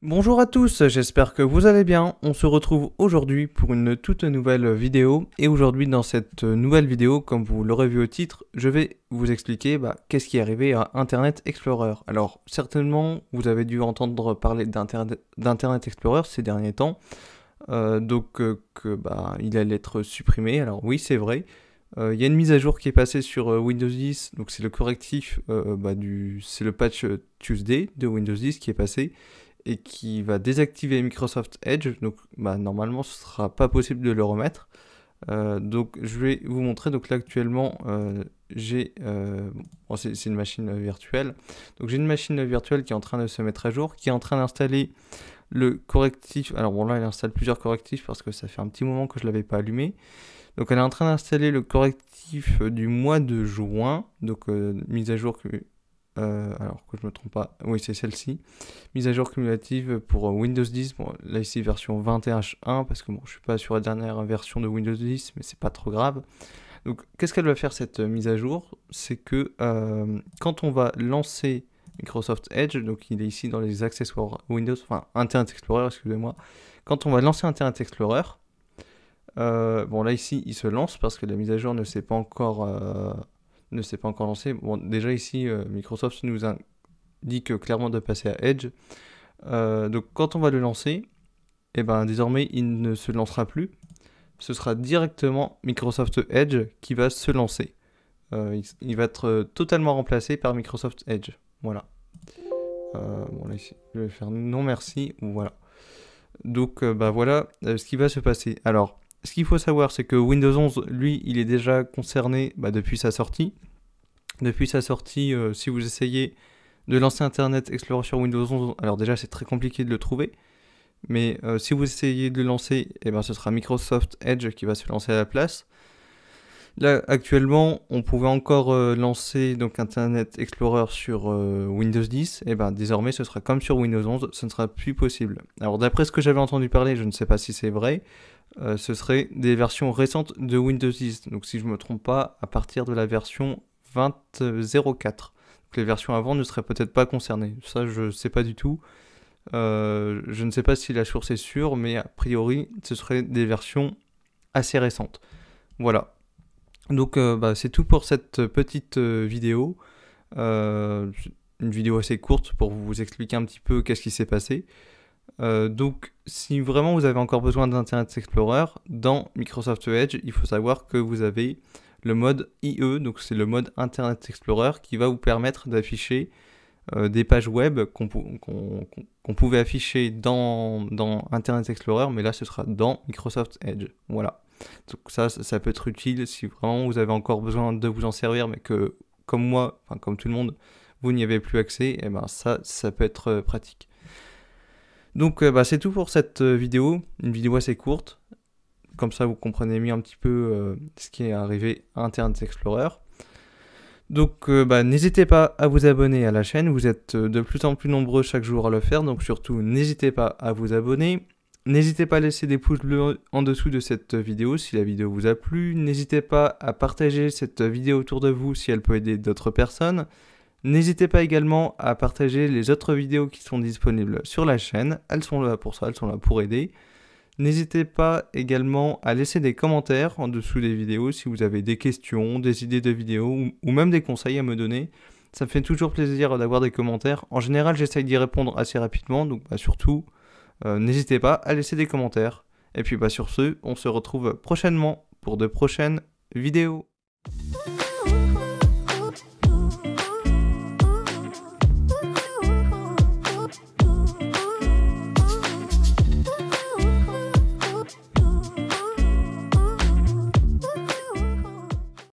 Bonjour à tous, j'espère que vous allez bien. On se retrouve aujourd'hui pour une toute nouvelle vidéo. Et aujourd'hui dans cette nouvelle vidéo, comme vous l'aurez vu au titre, je vais vous expliquer bah, qu'est-ce qui est arrivé à Internet Explorer. Alors certainement, vous avez dû entendre parler d'Internet Explorer ces derniers temps. Euh, donc euh, que bah, il allait être supprimé. Alors oui, c'est vrai. Euh, il y a une mise à jour qui est passée sur Windows 10, donc c'est le correctif, bah, c'est le patch Tuesday de Windows 10 qui est passé et qui va désactiver Microsoft Edge, donc bah, normalement ce sera pas possible de le remettre. donc je vais vous montrer. Donc là actuellement j'ai c'est une machine virtuelle. Donc j'ai une machine virtuelle qui est en train de se mettre à jour, qui est en train d'installer le correctif. Alors bon là elle installe plusieurs correctifs parce que ça fait un petit moment que je l'avais pas allumé. Donc elle est en train d'installer le correctif euh, du mois de juin, donc euh, mise à jour que euh, alors que je me trompe pas, oui c'est celle-ci, mise à jour cumulative pour Windows 10, bon, là ici version 21H1, parce que bon, je suis pas sur la dernière version de Windows 10, mais c'est pas trop grave. Donc qu'est-ce qu'elle va faire cette mise à jour C'est que quand on va lancer Microsoft Edge, donc il est ici dans les accessoires Windows, enfin Internet Explorer, excusez-moi. Quand on va lancer Internet Explorer, euh, bon là ici il se lance parce que la mise à jour ne s'est pas encore euh, ne s'est pas encore lancée. Bon déjà ici euh, Microsoft nous indique clairement de passer à Edge. donc quand on va le lancer, et eh ben désormais il ne se lancera plus. Ce sera directement Microsoft Edge qui va se lancer. il va être totalement remplacé par Microsoft Edge. Voilà. Euh, bon, je vais faire non merci. Voilà. Donc, euh, bah voilà euh, ce qui va se passer. Alors, ce qu'il faut savoir, c'est que Windows 11, lui, il est déjà concerné bah, depuis sa sortie. Depuis sa sortie, si vous essayez de lancer Internet Explorer sur Windows 11, alors déjà, c'est très compliqué de le trouver. Mais si vous essayez de le lancer, eh ben, ce sera Microsoft Edge qui va se lancer à la place. Là, actuellement, on pouvait encore euh, lancer donc Internet Explorer sur euh, Windows 10. Et eh ben, désormais, ce sera comme sur Windows 11, ce ne sera plus possible. Alors, d'après ce que j'avais entendu parler, je ne sais pas si c'est vrai, euh, ce serait des versions récentes de Windows 10. Donc, si je ne me trompe pas, à partir de la version 2004. Donc, les versions avant ne seraient peut-être pas concernées. Ça, je ne sais pas du tout. je ne sais pas si la source est sûre, mais a priori, ce serait des versions assez récentes. Voilà, donc euh, bah, c'est tout pour cette petite euh, vidéo. Euh, une vidéo assez courte pour vous expliquer un petit peu qu'est-ce qui s'est passé. donc si vraiment vous avez encore besoin d'Internet Explorer, dans Microsoft Edge, il faut savoir que vous avez le mode IE, donc c'est le mode Internet Explorer qui va vous permettre d'afficher des pages web qu'on pouvait afficher dans Internet Explorer, mais là ce sera dans Microsoft Edge. Voilà. Donc ça, ça peut être utile si vraiment vous avez encore besoin de vous en servir, mais que comme moi, enfin comme tout le monde, vous n'y avez plus accès, et eh ben ça, ça peut être euh, pratique. Donc euh, bah, c'est tout pour cette euh, vidéo, une vidéo assez courte, comme ça vous comprenez mieux un petit peu ce qui est arrivé à Internet Explorer. Donc bah, n'hésitez pas à vous abonner à la chaîne, vous êtes de plus en plus nombreux chaque jour à le faire, donc surtout n'hésitez pas à vous abonner, N'hésitez pas à laisser des pouces bleus en dessous de cette vidéo si la vidéo vous a plu. N'hésitez pas à partager cette vidéo autour de vous si elle peut aider d'autres personnes. N'hésitez pas également à partager les autres vidéos qui sont disponibles sur la chaîne. Elles sont là pour ça, elles sont là pour aider. N'hésitez pas également à laisser des commentaires en dessous des vidéos si vous avez des questions, des idées de vidéos ou même des conseils à me donner. Ça me fait toujours plaisir d'avoir des commentaires. En général, j'essaye d'y répondre assez rapidement, donc bah, surtout... Euh, n'hésitez pas à laisser des commentaires. Et puis bah, sur ce, on se retrouve prochainement pour de prochaines vidéos.